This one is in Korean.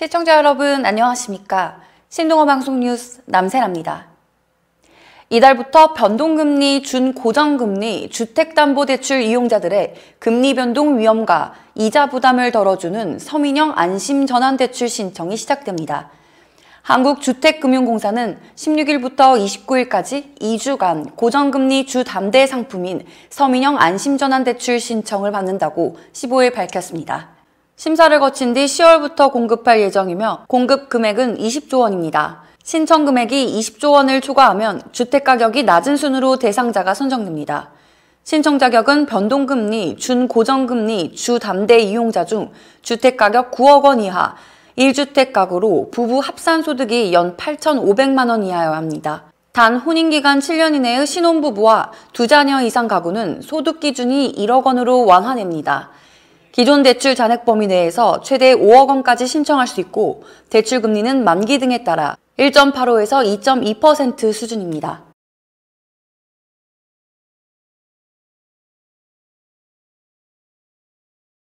시청자 여러분 안녕하십니까? 신동호 방송 뉴스 남세랍니다 이달부터 변동금리, 준고정금리, 주택담보대출 이용자들의 금리 변동 위험과 이자 부담을 덜어주는 서민형 안심전환대출 신청이 시작됩니다. 한국주택금융공사는 16일부터 29일까지 2주간 고정금리 주담대 상품인 서민형 안심전환대출 신청을 받는다고 15일 밝혔습니다. 심사를 거친 뒤 10월부터 공급할 예정이며 공급 금액은 20조 원입니다. 신청 금액이 20조 원을 초과하면 주택 가격이 낮은 순으로 대상자가 선정됩니다. 신청 자격은 변동금리, 준고정금리, 주담대 이용자 중 주택가격 9억 원 이하, 1주택 가구로 부부 합산 소득이 연 8,500만 원 이하여야 합니다. 단 혼인기간 7년 이내의 신혼부부와 두 자녀 이상 가구는 소득 기준이 1억 원으로 완화됩니다. 기존 대출 잔액 범위 내에서 최대 5억 원까지 신청할 수 있고 대출 금리는 만기 등에 따라 1.85에서 2.2% 수준입니다.